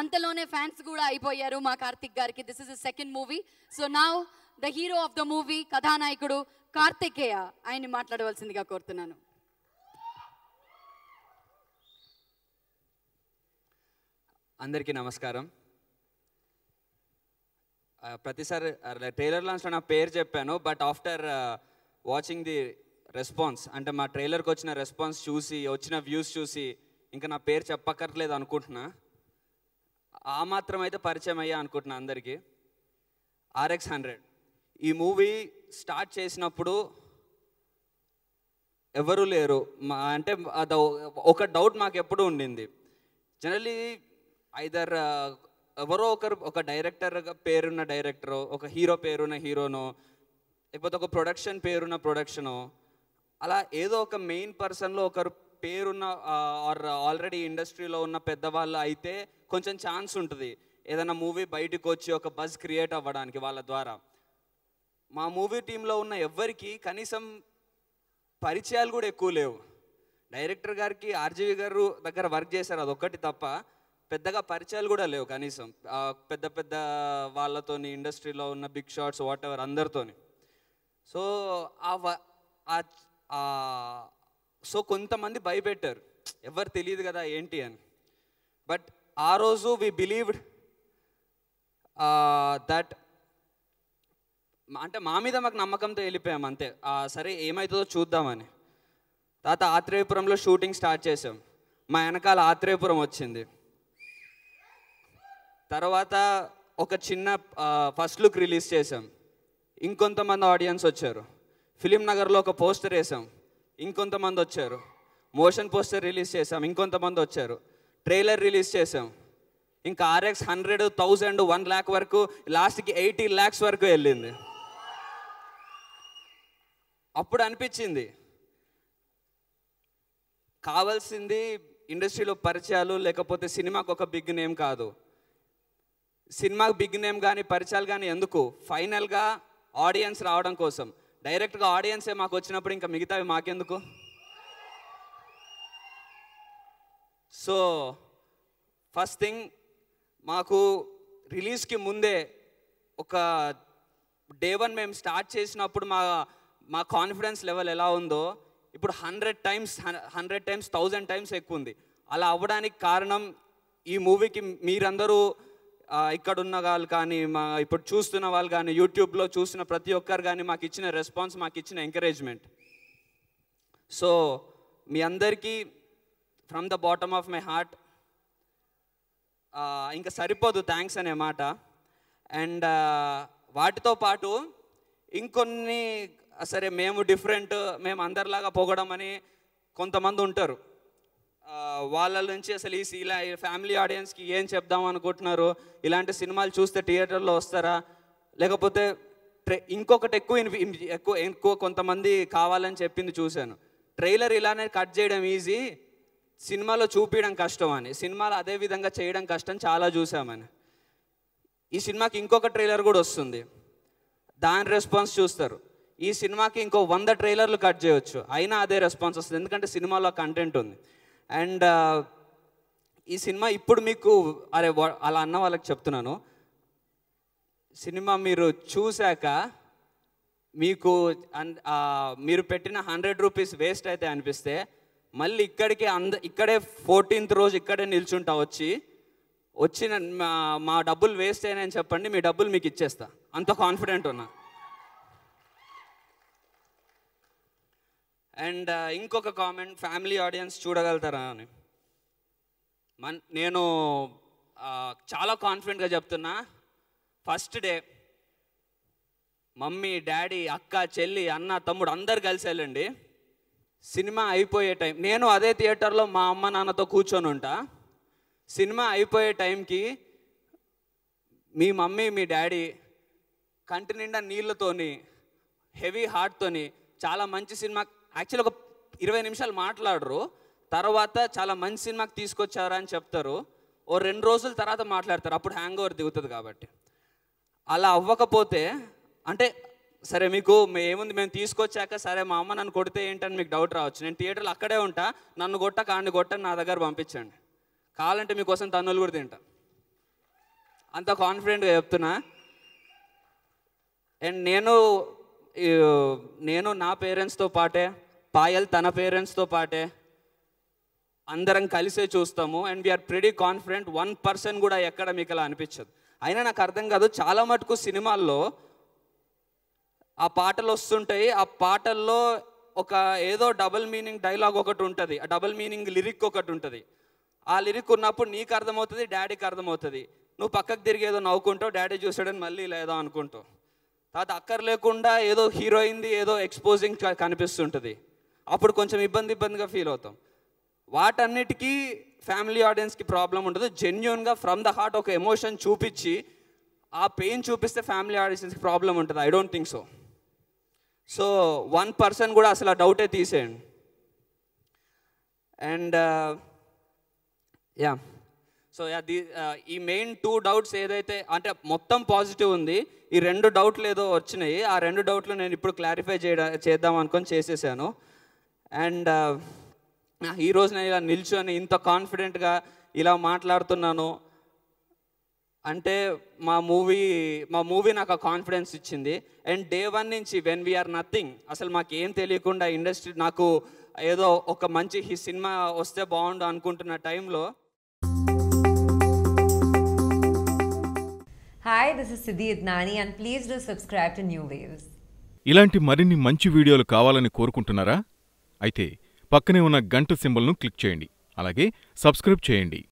అంతలోనే ఫ్యాన్స్ కూడా అయిపోయారు మా కార్తిక్ గారికి this is the second movie so నా the hero of the movie కథానాయకుడు కార్తికేయ ఆయన్ని మాట్లాడవలసిందిగా కోరుతున్నాను అందరికీ నమస్కారం ప్రతిసారి ట్రైలర్ లాంచ్ నా పేరు చెప్పాను but after watching the response అంటే మా ట్రైలర్కి వచ్చిన రెస్పాన్స్ చూసి వచ్చిన వ్యూస్ చూసి ఇంకా నా పేరు చెప్పక్కర్లేదు అనుకుంటున్నా ఆ మాత్రం అయితే పరిచయం అయ్యా అనుకుంటున్నా అందరికీ ఆర్ఎక్స్ హండ్రెడ్ ఈ మూవీ స్టార్ట్ చేసినప్పుడు ఎవరు లేరు మా అంటే ఒక డౌట్ మాకు ఎప్పుడు ఉండింది జనరలీ ఐదర్ ఎవరో ఒకరు ఒక డైరెక్టర్ పేరున్న డైరెక్టర్ ఒక హీరో పేరున్న హీరోనో లేకపోతే ఒక ప్రొడక్షన్ పేరున్న ప్రొడక్షనో అలా ఏదో ఒక మెయిన్ పర్సన్లో ఒకరు పేరున్న ఆర్ ఆల్రెడీ ఇండస్ట్రీలో ఉన్న పెద్దవాళ్ళు అయితే కొంచెం ఛాన్స్ ఉంటుంది ఏదైనా మూవీ బయటకు వచ్చి ఒక బజ్ క్రియేట్ అవ్వడానికి వాళ్ళ ద్వారా మా మూవీ టీంలో ఉన్న ఎవ్వరికి కనీసం పరిచయాలు కూడా ఎక్కువ లేవు డైరెక్టర్ గారికి ఆర్జీవి గారు దగ్గర వర్క్ చేశారు అదొక్కటి తప్ప పెద్దగా పరిచయాలు కూడా లేవు కనీసం పెద్ద పెద్ద వాళ్ళతోని ఇండస్ట్రీలో ఉన్న బిగ్ షాట్స్ వాట్ ఎవర్ అందరితోని సో ఆ సో కొంతమంది భయపెట్టారు ఎవరు తెలియదు కదా ఏంటి అని బట్ ఆ రోజు వి బిలీవ్డ్ దట్ అంటే మా మీద మాకు నమ్మకంతో వెళ్ళిపోయాం అంతే సరే ఏమవుతుందో చూద్దామని తర్వాత ఆత్రేయపురంలో షూటింగ్ స్టార్ట్ చేసాం మా వెనకాల ఆత్రేయపురం వచ్చింది తర్వాత ఒక చిన్న ఫస్ట్ లుక్ రిలీజ్ చేసాం ఇంకొంతమంది ఆడియన్స్ వచ్చారు ఫిలిం నగర్లో ఒక పోస్టర్ వేసాం ఇంకొంతమంది వచ్చారు మోషన్ పోస్టర్ రిలీజ్ చేసాం ఇంకొంతమంది వచ్చారు ట్రైలర్ రిలీజ్ చేసాం ఇంకా RX hundred thousand one lakh వరకు లాస్ట్కి ఎయిటీ ల్యాక్స్ వరకు వెళ్ళింది అప్పుడు అనిపించింది కావాల్సింది ఇండస్ట్రీలో పరిచయాలు లేకపోతే సినిమాకు ఒక బిగ్ నేమ్ కాదు సినిమాకు బిగ్ నేమ్ కానీ పరిచయాలు కానీ ఎందుకు ఫైనల్గా ఆడియన్స్ రావడం కోసం డైరెక్ట్గా ఆడియన్సే మాకు వచ్చినప్పుడు ఇంకా మిగతావి మాకెందుకు సో ఫస్ట్ థింగ్ మాకు రిలీజ్కి ముందే ఒక డే వన్ మేము స్టార్ట్ చేసినప్పుడు మా మా కాన్ఫిడెన్స్ లెవెల్ ఎలా ఉందో ఇప్పుడు hundred times hundred times thousand times ఎక్కువ ఉంది అలా అవ్వడానికి కారణం ఈ మూవీకి మీరందరూ ఇక్కడున్న వాళ్ళు కానీ మా ఇప్పుడు చూస్తున్న వాళ్ళు కానీ యూట్యూబ్లో చూసిన ప్రతి ఒక్కరు కానీ మాకు ఇచ్చిన రెస్పాన్స్ మాకు ఇచ్చిన ఎంకరేజ్మెంట్ సో మీ అందరికీ from the bottom of my heart ఇంకా సరిపోదు థ్యాంక్స్ అనే మాట అండ్ వాటితో పాటు ఇంకొన్ని సరే మేము డిఫరెంట్ మేము అందరిలాగా పొగడం అని కొంతమంది ఉంటారు వాళ్ళ నుంచి అసలు ఈ ఇలా ఫ్యామిలీ ఆడియన్స్కి ఏం చెప్దాం అనుకుంటున్నారు ఇలాంటి సినిమాలు చూస్తే థియేటర్లో వస్తారా లేకపోతే ఇంకొకటి ఎక్కువ ఎక్కువ ఎక్కువ కొంతమంది కావాలని చెప్పింది చూశాను ట్రైలర్ ఇలానే కట్ చేయడం ఈజీ సినిమాలో చూపించడం కష్టం అని సినిమాలు అదే విధంగా చేయడం కష్టం చాలా చూసామని ఈ సినిమాకి ఇంకొక ట్రైలర్ కూడా వస్తుంది దాని రెస్పాన్స్ చూస్తారు ఈ సినిమాకి ఇంకో వంద ట్రైలర్లు కట్ చేయవచ్చు అయినా అదే రెస్పాన్స్ వస్తుంది ఎందుకంటే సినిమాలో కంటెంట్ ఉంది అండ్ ఈ సినిమా ఇప్పుడు మీకు అరే అలా అన్న వాళ్ళకి చెప్తున్నాను సినిమా మీరు చూశాక మీకు మీరు పెట్టిన హండ్రెడ్ రూపీస్ వేస్ట్ అయితే అనిపిస్తే మళ్ళీ ఇక్కడికి అంద ఇక్కడే ఫోర్టీన్త్ రోజు ఇక్కడే నిల్చుంటా వచ్చి వచ్చిన మా డబ్బులు వేస్ట్ అయినాయని చెప్పండి మీ డబ్బులు మీకు ఇచ్చేస్తా అంత కాన్ఫిడెంట్ ఉన్నా అండ్ ఇంకొక కామెంట్ ఫ్యామిలీ ఆడియన్స్ చూడగలుగుతారా అని మన్ నేను చాలా కాన్ఫిడెంట్గా చెప్తున్నా ఫస్ట్ డే మమ్మీ డాడీ అక్క చెల్లి అన్న తమ్ముడు అందరు కలిసి వెళ్ళండి సినిమా అయిపోయే టైం నేను అదే థియేటర్లో మా అమ్మ నాన్నతో కూర్చొని ఉంటా సినిమా అయిపోయే టైంకి మీ మమ్మీ మీ డాడీ కంటి నిండా నీళ్ళతోని హెవీ హార్ట్తోని చాలా మంచి సినిమా యాక్చువల్ ఒక ఇరవై నిమిషాలు మాట్లాడరు తర్వాత చాలా మంచి సినిమాకి తీసుకొచ్చారా అని చెప్తారు ఓ రెండు రోజుల తర్వాత మాట్లాడతారు అప్పుడు హ్యాంగ్ ఓవర్ దిగుతుంది కాబట్టి అలా అవ్వకపోతే అంటే సరే మీకు ఏముంది మేము తీసుకొచ్చాక సరే మా అమ్మ నన్ను కొడితే ఏంటని మీకు డౌట్ రావచ్చు నేను థియేటర్లో అక్కడే ఉంటా నన్ను కొట్ట కాన్ని కొట్టని నా దగ్గర పంపించండి కావాలంటే మీకోసం తన్నులు కూడా తింటా అంత కాన్ఫిడెంట్గా చెప్తున్నా అండ్ నేను నేను నా పేరెంట్స్తో పాటే పాయల్ తన పేరెంట్స్తో పాటే అందరం కలిసే చూస్తాము and we're pretty confident one person కూడా ఎక్కడ మీకు అలా అనిపించదు అయినా నాకు అర్థం కాదు చాలా మటుకు సినిమాల్లో ఆ పాటలు వస్తుంటాయి ఆ పాటల్లో ఒక ఏదో డబుల్ మీనింగ్ డైలాగ్ ఒకటి ఉంటుంది ఆ డబుల్ మీనింగ్ లిరిక్ ఒకటి ఉంటుంది ఆ లిరిక్ ఉన్నప్పుడు నీకు అర్థమవుతుంది డాడీకి అర్థమవుతుంది నువ్వు పక్కకు తిరిగి ఏదో నవ్వుకుంటావు డాడీ చూసాడని మళ్ళీ లేదో అనుకుంటావు తర్వాత అక్కర్లేకుండా ఏదో హీరోయింది ఏదో ఎక్స్పోజింగ్ కనిపిస్తుంటుంది అప్పుడు కొంచెం ఇబ్బంది ఇబ్బందిగా ఫీల్ అవుతాం వాటన్నిటికీ ఫ్యామిలీ ఆడియన్స్కి ప్రాబ్లం ఉండదు జెన్యున్గా ఫ్రమ్ ద హార్ట్ ఒక ఎమోషన్ చూపించి ఆ పెయిన్ చూపిస్తే ఫ్యామిలీ ఆడియన్స్కి ప్రాబ్లం ఉంటుంది I don't think so so one person కూడా అసలు ఆ డౌటే తీసేయండి అండ్ యా సో అది uh, ఈ మెయిన్ టూ డౌట్స్ ఏదైతే అంటే మొత్తం పాజిటివ్ ఉంది ఈ రెండు డౌట్లు ఏదో వచ్చినాయి ఆ రెండు డౌట్లు నేను ఇప్పుడు క్లారిఫై చేయడా చేద్దాం అనుకొని చేసేసాను అండ్ uh, ఈరోజు నేను ఇలా నిల్చొని ఇంత కాన్ఫిడెంట్గా ఇలా మాట్లాడుతున్నాను అంటే మా మూవీ మా మూవీ నాకు ఆ కాన్ఫిడెన్స్ ఇచ్చింది అండ్ డే వన్ నుంచి వెన్ వీఆర్ నథింగ్ అసలు మాకు ఏం తెలియకుండా ఇండస్ట్రీ నాకు ఏదో ఒక మంచి సినిమా వస్తే బాగుండు అనుకుంటున్న టైంలో hi this is Siddhi Idnani and please do subscribe to New Waves ఇలాంటి మరిన్ని మంచి వీడియోలు కావాలని కోరుకుంటున్నారా అయితే పక్కనే ఉన్న గంట సింబల్ను క్లిక్ చేయండి అలాగే సబ్స్క్రైబ్ చేయండి